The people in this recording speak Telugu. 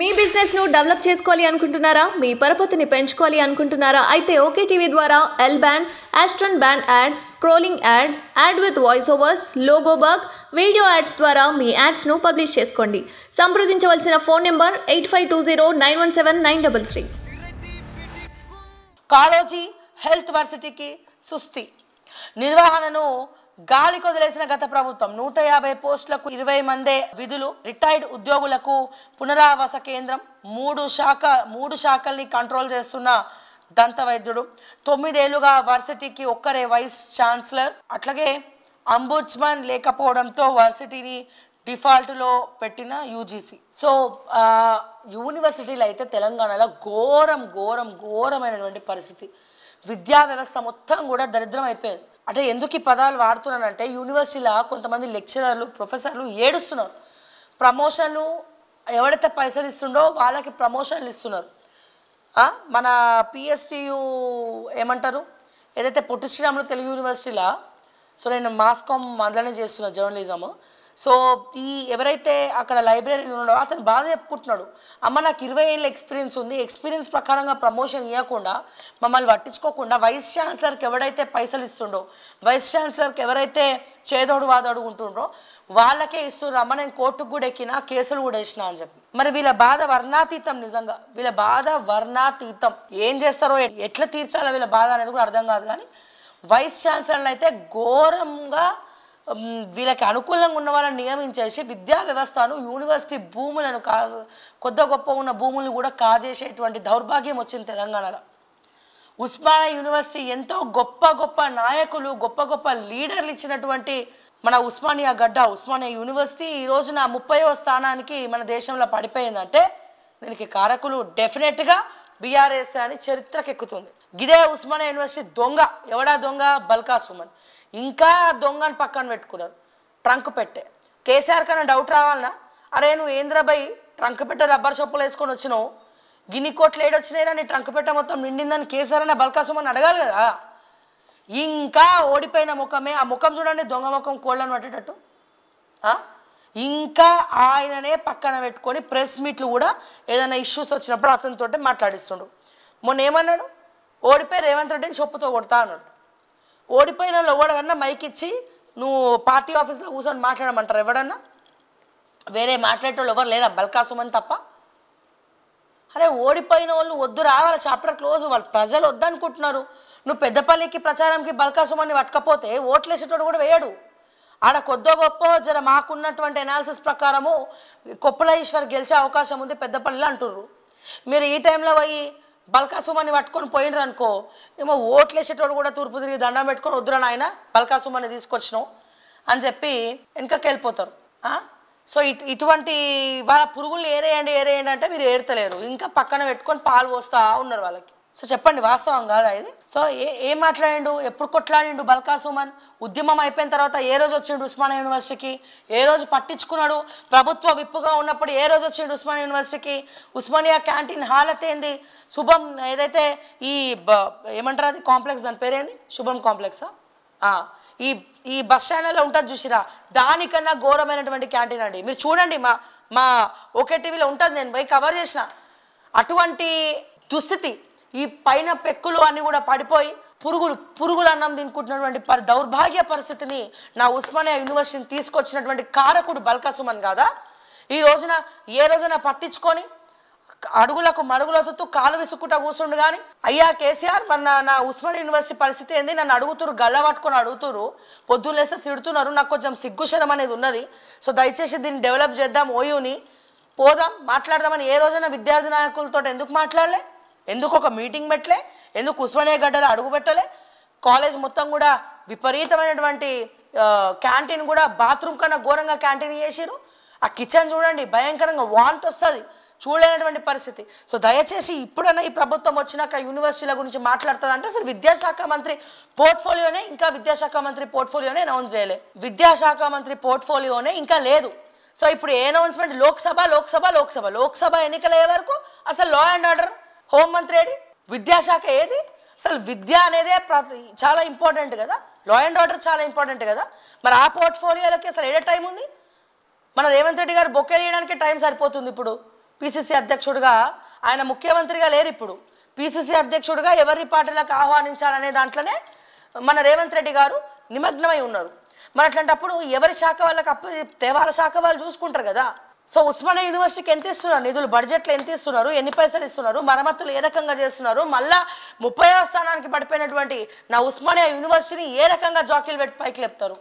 మీ బిజినెస్ను డెవలప్ చేసుకోవాలి అనుకుంటున్నారా మీ పరపతిని పెంచుకోవాలి అనుకుంటున్నారా అయితే ఓకే టీవీ ద్వారా ఎల్ బ్యాండ్ యాస్ట్రన్ band ad scrolling ad ad with voice overs logo video ads ద్వారా మీ యాడ్స్ను పబ్లిష్ చేసుకోండి సంప్రదించవలసిన phone number eight five two zero nine one seven nine double three Kaloji health వర్సిటీకి సుస్థి నిర్వహణను గాలి కొదిలేసిన గత ప్రభుత్వం నూట యాభై పోస్టులకు ఇరవై మందే విధులు రిటైర్డ్ ఉద్యోగులకు పునరావాస కేంద్రం మూడు శాఖ మూడు శాఖల్ని కంట్రోల్ చేస్తున్న దంత వైద్యుడు తొమ్మిదేళ్లుగా వర్సిటీకి ఒక్కరే వైస్ ఛాన్సలర్ అట్లాగే అంబుడ్స్మన్ లేకపోవడంతో వర్సిటీని డిఫాల్ట్లో పెట్టిన యూజీసీ సో యూనివర్సిటీలు అయితే తెలంగాణలో ఘోరం ఘోరం ఘోరమైనటువంటి పరిస్థితి విద్యా వ్యవస్థ మొత్తం కూడా దరిద్రం అయిపోయింది అంటే ఎందుకు ఈ పదాలు వాడుతున్నానంటే యూనివర్సిటీలో కొంతమంది లెక్చరర్లు ప్రొఫెసర్లు ఏడుస్తున్నారు ప్రమోషన్లు ఎవడైతే పైసలు ఇస్తుండో వాళ్ళకి ప్రమోషన్లు ఇస్తున్నారు మన పిఎస్టియు ఏమంటారు ఏదైతే పొట్టి శ్రీరాములు తెలుగు యూనివర్సిటీలో సో నేను మాస్కామ్ అందులోనే చేస్తున్నా జర్నలిజము సో ఈ ఎవరైతే అక్కడ లైబ్రరీ ఉన్నాడో అతను బాధ చెప్పుకుంటున్నాడు అమ్మ నాకు ఇరవై ఏళ్ళ ఎక్స్పీరియన్స్ ఉంది ఎక్స్పీరియన్స్ ప్రకారంగా ప్రమోషన్ ఇవ్వకుండా మమ్మల్ని పట్టించుకోకుండా వైస్ ఛాన్సలర్కి ఎవడైతే పైసలు ఇస్తుండో వైస్ ఛాన్సలర్కి ఎవరైతే చేదోడు వాదోడు ఉంటుండ్రో వాళ్ళకే ఇస్తున్నారు అమ్మ నేను కోర్టుకు కూడా ఎక్కిన కేసులు కూడా వేసిన అని చెప్పి మరి వీళ్ళ బాధ వర్ణాతీతం నిజంగా వీళ్ళ బాధ వర్ణాతీతం ఏం చేస్తారో ఎట్లా తీర్చాలో వీళ్ళ బాధ అనేది కూడా అర్థం కాదు కానీ వైస్ ఛాన్సలర్ని అయితే ఘోరంగా వీళ్ళకి అనుకూలంగా ఉన్న వాళ్ళని నియమించేసి విద్యా వ్యవస్థను యూనివర్సిటీ భూములను కా కొద్ది గొప్ప ఉన్న భూములను కూడా కాజేసేటువంటి దౌర్భాగ్యం వచ్చింది తెలంగాణలో ఉస్మానియా యూనివర్సిటీ ఎంతో గొప్ప గొప్ప నాయకులు గొప్ప గొప్ప లీడర్లు ఇచ్చినటువంటి మన ఉస్మానియా గడ్డ ఉస్మానియా యూనివర్సిటీ ఈ రోజున ముప్పైవ స్థానానికి మన దేశంలో పడిపోయిందంటే దీనికి కారకులు డెఫినెట్గా బీఆర్ఎస్ అని చరిత్రకెక్కుతుంది గిదే ఉస్మానియా యూనివర్సిటీ దొంగ ఎవడా దొంగ బల్కా సుమన్ ఇంకా దొంగని పక్కన పెట్టుకున్నారు ట్రంక్ పెట్టే కేసీఆర్ కన్నా డౌట్ రావాలనా అరే నువ్వు ఏంద్రబాయ్ ట్రంక్ పెట్ట రబ్బర్ షాపులు వేసుకొని వచ్చినావు గిన్ని కోట్లు ఏడొచ్చినాయిరా నీ ట్రంక్ పెట్ట మొత్తం నిండిందని కేసీఆర్ అన్న బల్కా సుమన్ అడగాలి కదా ఇంకా ఓడిపోయిన ముఖమే ఆ ముఖం చూడండి దొంగ ముఖం కోళ్ళని పట్టేటట్టు ఇంకా ఆయననే పక్కన పెట్టుకొని ప్రెస్ మీట్లు కూడా ఏదైనా ఇష్యూస్ వచ్చినప్పుడు అతనితో మాట్లాడిస్తుండు మొన్న ఏమన్నాడు ఓడిపోయి రేవంత్ రెడ్డిని చెప్పుతో కొడతా అన్నాడు ఓడిపోయిన వాళ్ళు మైక్ ఇచ్చి నువ్వు పార్టీ ఆఫీస్లో కూర్చొని మాట్లాడమంటారు ఎవడన్నా వేరే మాట్లాడేటోళ్ళు ఎవరు లేరా బల్కాసుమని తప్ప అరే ఓడిపోయిన వాళ్ళు వద్దు రావాలి చాప్టర్ క్లోజ్ వాళ్ళు ప్రజలు వద్దనుకుంటున్నారు నువ్వు పెద్దపల్లికి ప్రచారంకి బల్కా పట్టకపోతే పట్టకపోతే ఓట్లేసేటోడు కూడా వేయడు ఆడ కొద్దో గొప్ప జర మాకున్నటువంటి ఎనాలిసిస్ ప్రకారము కొప్పల గెలిచే అవకాశం ఉంది పెద్దపల్లి అంటుర్రు మీరు ఈ టైంలో పోయి బల్కాసుమని పట్టుకొని పోయినరు అనుకో ఏమో ఓట్లు వేసేటోడు కూడా తూర్పు తిరిగి దండం పెట్టుకొని వద్దురా ఆయన బల్కాసుమని తీసుకొచ్చినాం అని చెప్పి వెనకకి వెళ్ళిపోతారు సో ఇటు ఇటువంటి వాళ్ళ పురుగులు ఏరేయండి ఏరేయండి అంటే మీరు ఏరుతలేరు ఇంకా పక్కన పెట్టుకొని పాలు పోస్తూ ఉన్నారు వాళ్ళకి సో చెప్పండి వాస్తవం కాదా ఇది సో ఏ ఏం మాట్లాడిండు ఎప్పుడు కొట్లాడిండు బల్కా సుమన్ ఉద్యమం అయిపోయిన తర్వాత ఏ రోజు వచ్చిండు ఉస్మానియా యూనివర్సిటీకి ఏ రోజు పట్టించుకున్నాడు ప్రభుత్వ విప్పుగా ఉన్నప్పుడు ఏ రోజు వచ్చిండు ఉస్మానియా యూనివర్సిటీకి ఉస్మానియా క్యాంటీన్ హాలత్ ఏంది శుభం ఏదైతే ఈ ఏమంటారు అది కాంప్లెక్స్ దాని పేరేంది శుభం కాంప్లెక్సా ఈ ఈ బస్ స్టాండ్లో ఉంటుంది చూసిరా దానికన్నా ఘోరమైనటువంటి క్యాంటీన్ అండి మీరు చూడండి మా మా ఓకే టీవీలో ఉంటుంది నేను పోయి కవర్ చేసిన అటువంటి దుస్థితి ఈ పైన పెక్కులు అన్నీ కూడా పడిపోయి పురుగులు పురుగులు అన్నం తినుకుంటున్నటువంటి పరి దౌర్భాగ్య పరిస్థితిని నా ఉస్మానియా యూనివర్సిటీని తీసుకొచ్చినటువంటి కారకుడు బల్కాసుమన్ కాదా ఈ రోజున ఏ రోజున పట్టించుకొని అడుగులకు అతుతూ కాలు విసుక్కుంటా కూర్చుండు కానీ అయ్యా కేసీఆర్ మన నా ఉస్మాన్ యూనివర్సిటీ పరిస్థితి ఏంది నన్ను అడుగుతురు గల్ల పట్టుకొని అడుగుతురు పొద్దున్నేస్తే తిడుతున్నారు నాకు కొంచెం సిగ్గుశనం అనేది ఉన్నది సో దయచేసి దీన్ని డెవలప్ చేద్దాం ఓయూని పోదాం మాట్లాడదామని ఏ రోజైనా విద్యార్థి నాయకులతో ఎందుకు మాట్లాడలే ఎందుకు ఒక మీటింగ్ పెట్టలే ఎందుకు ఉస్మానియా గడ్డలో అడుగు పెట్టలే కాలేజ్ మొత్తం కూడా విపరీతమైనటువంటి క్యాంటీన్ కూడా బాత్రూమ్ కన్నా ఘోరంగా క్యాంటీన్ చేసిరు ఆ కిచెన్ చూడండి భయంకరంగా వాంతి వస్తుంది చూడలేనటువంటి పరిస్థితి సో దయచేసి ఇప్పుడైనా ఈ ప్రభుత్వం వచ్చినాక యూనివర్సిటీల గురించి మాట్లాడుతుందంటే అసలు విద్యాశాఖ మంత్రి పోర్ట్ఫోలియోనే ఇంకా విద్యాశాఖ మంత్రి పోర్ట్ఫోలియోనే అనౌన్స్ చేయలే విద్యాశాఖ మంత్రి పోర్ట్ఫోలియోనే ఇంకా లేదు సో ఇప్పుడు ఏ అనౌన్స్మెంట్ లోక్సభ లోక్సభ లోక్సభ లోక్సభ ఎన్నికలు అయ్యే వరకు అసలు లా అండ్ ఆర్డర్ హోంమంత్రి ఏడి విద్యాశాఖ ఏది అసలు విద్య అనేదే చాలా ఇంపార్టెంట్ కదా లా అండ్ ఆర్డర్ చాలా ఇంపార్టెంట్ కదా మరి ఆ పోర్ట్ఫోలియోలకి అసలు ఏడే టైం ఉంది మన రేవంత్ రెడ్డి గారు బొక్కే చేయడానికి టైం సరిపోతుంది ఇప్పుడు పిసిసి అధ్యక్షుడిగా ఆయన ముఖ్యమంత్రిగా లేరు ఇప్పుడు పిసిసి అధ్యక్షుడిగా ఎవరి పార్టీలకు ఆహ్వానించాలనే దాంట్లోనే మన రేవంత్ రెడ్డి గారు నిమగ్నమై ఉన్నారు మరి అట్లాంటప్పుడు ఎవరి శాఖ వాళ్ళకి అప్పు తేవాల శాఖ వాళ్ళు చూసుకుంటారు కదా సో ఉస్మానియా యూనివర్సిటీకి ఎంత ఇస్తున్నారు నిధులు బడ్జెట్లు ఎంత ఇస్తున్నారు ఎన్ని పైసలు ఇస్తున్నారు మరమ్మతులు ఏ రకంగా చేస్తున్నారు మళ్ళా ముప్పై స్థానానికి పడిపోయినటువంటి నా ఉస్మానియా యూనివర్సిటీని ఏ రకంగా జాకీలు పెట్టి పైకి లేపుతారు